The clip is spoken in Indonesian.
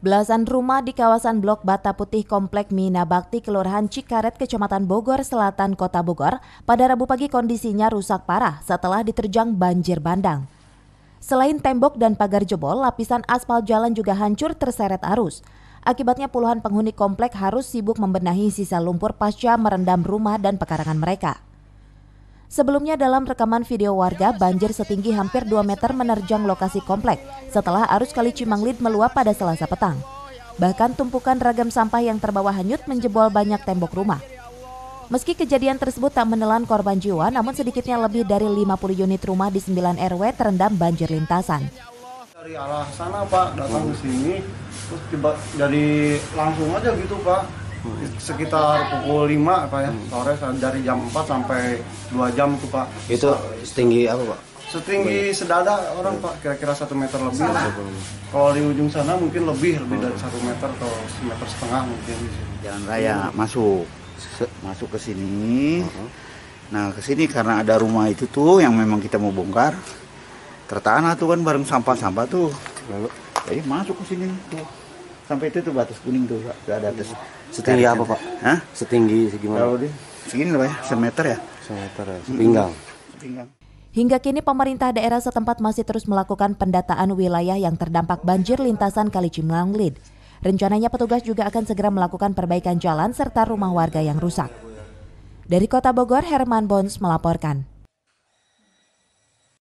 Belasan rumah di kawasan Blok Bata Putih Komplek Mina Bakti, Kelurahan Cikaret, Kecamatan Bogor Selatan, Kota Bogor, pada Rabu pagi kondisinya rusak parah setelah diterjang banjir bandang. Selain tembok dan pagar jebol, lapisan aspal jalan juga hancur terseret arus. Akibatnya puluhan penghuni komplek harus sibuk membenahi sisa lumpur pasca merendam rumah dan pekarangan mereka. Sebelumnya dalam rekaman video warga, banjir setinggi hampir 2 meter menerjang lokasi komplek setelah arus kali Cimanglid meluap pada selasa petang. Bahkan tumpukan ragam sampah yang terbawa hanyut menjebol banyak tembok rumah. Meski kejadian tersebut tak menelan korban jiwa, namun sedikitnya lebih dari 50 unit rumah di 9 RW terendam banjir lintasan. Dari arah sana Pak, datang ke sini, terus tiba dari langsung aja gitu Pak sekitar pukul 5 pak ya hmm. sore dari jam 4 sampai 2 jam tuh pak itu setinggi apa pak setinggi sedada orang pak kira-kira satu meter lebih lah. kalau di ujung sana mungkin lebih lebih oh. dari satu meter atau meter setengah mungkin jalan raya masuk masuk ke sini uh-huh. nah ke sini karena ada rumah itu tuh yang memang kita mau bongkar tertanah tuh kan bareng sampah-sampah tuh lalu jadi masuk ke sini tuh sampai itu tuh batas kuning tuh pak ada atas setinggi apa pak Hah? setinggi segimana kalau di segini lah ya semeter ya semeter ya sepinggang sepinggang Hingga kini pemerintah daerah setempat masih terus melakukan pendataan wilayah yang terdampak banjir lintasan Kali Cimanglid. Rencananya petugas juga akan segera melakukan perbaikan jalan serta rumah warga yang rusak. Dari Kota Bogor, Herman Bons melaporkan.